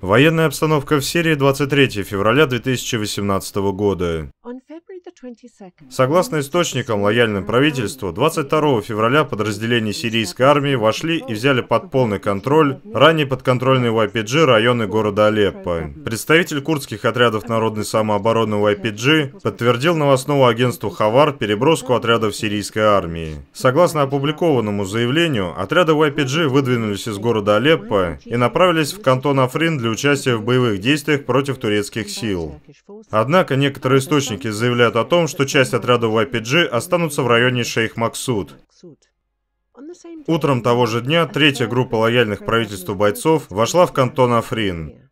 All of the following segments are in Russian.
Военная обстановка в Сирии 23 февраля 2018 года. Согласно источникам, лояльным правительству, 22 февраля подразделения сирийской армии вошли и взяли под полный контроль ранее подконтрольные YPG районы города Алеппо. Представитель курдских отрядов народной самообороны YPG подтвердил новостному агентству «Хавар» переброску отрядов сирийской армии. Согласно опубликованному заявлению, отряды YPG выдвинулись из города Алеппо и направились в кантон Африн для участия в боевых действиях против турецких сил. Однако некоторые источники заявляют о том, что часть отряда YPG останутся в районе Шейх Максуд. Утром того же дня третья группа лояльных правительству бойцов вошла в кантон Африн.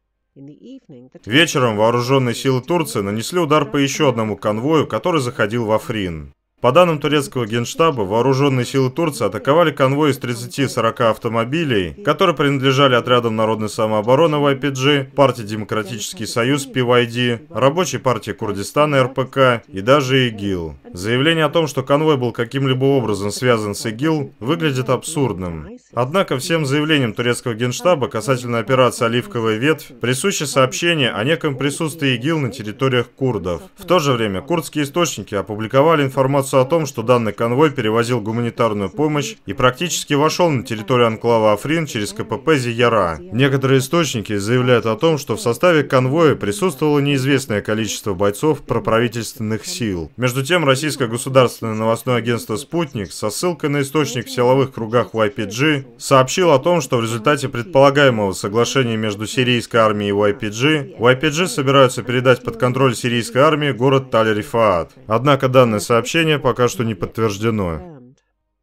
Вечером вооруженные силы Турции нанесли удар по еще одному конвою, который заходил в Африн. По данным турецкого генштаба, вооруженные силы Турции атаковали конвой из 30-40 автомобилей, которые принадлежали отрядам народной самообороны YPG, партии Демократический союз PYD, рабочей партии Курдистана РПК и даже ИГИЛ. Заявление о том, что конвой был каким-либо образом связан с ИГИЛ, выглядит абсурдным. Однако всем заявлениям турецкого генштаба касательно операции «Оливковая ветвь» присуще сообщение о неком присутствии ИГИЛ на территориях курдов. В то же время курдские источники опубликовали информацию информацию о том, что данный конвой перевозил гуманитарную помощь и практически вошел на территорию анклава Африн через КПП Зияра. Некоторые источники заявляют о том, что в составе конвоя присутствовало неизвестное количество бойцов проправительственных сил. Между тем, российское государственное новостное агентство «Спутник» со ссылкой на источник в силовых кругах YPG сообщил о том, что в результате предполагаемого соглашения между сирийской армией и YPG, YPG собираются передать под контроль сирийской армии город Таль-Рифаат. Однако данное сообщение заявление пока что не подтверждено.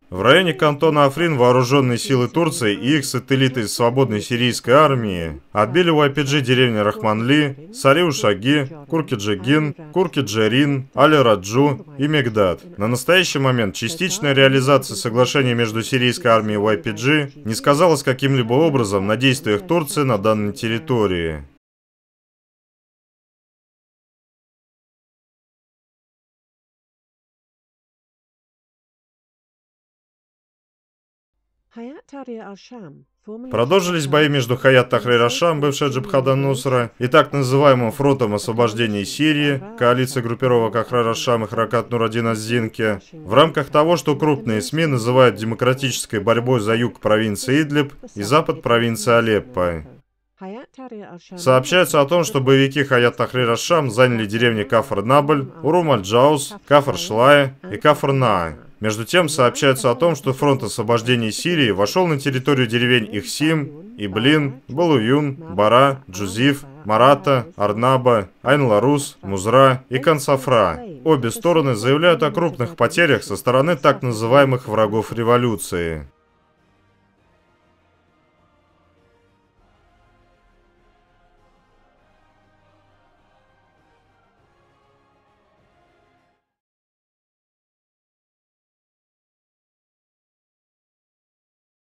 В районе кантона Африн вооруженные силы Турции и их сателлиты из свободной сирийской армии отбили у IPG деревни Рахманли, Сариушаги, Куркиджигин, Куркиджерин, Али-Раджу и Мегдад. На настоящий момент частичная реализация соглашения между сирийской армией и YPG не сказалась каким-либо образом на действиях Турции на данной территории. Продолжились бои между Хаят Тахрир Ашам, бывшая Джабхада Нусра, и так называемым фронтом освобождения Сирии, коалиция группировок Ахрар Ашам и Хракат Нурадин Аззинки, в рамках того, что крупные СМИ называют демократической борьбой за юг провинции Идлиб и запад провинции Алеппо. Сообщается о том, что боевики Хаят Тахрир Ашам заняли деревни Кафр Набль, Урум Аль-Джаус, Кафр Шлая и Кафр Наа. Между тем сообщается о том, что фронт освобождения Сирии вошел на территорию деревень Ихсим, Иблин, Балуюн, Бара, Джузиф, Марата, Арнаба, Айн-Ларус, Музра и Консафра. Обе стороны заявляют о крупных потерях со стороны так называемых врагов революции.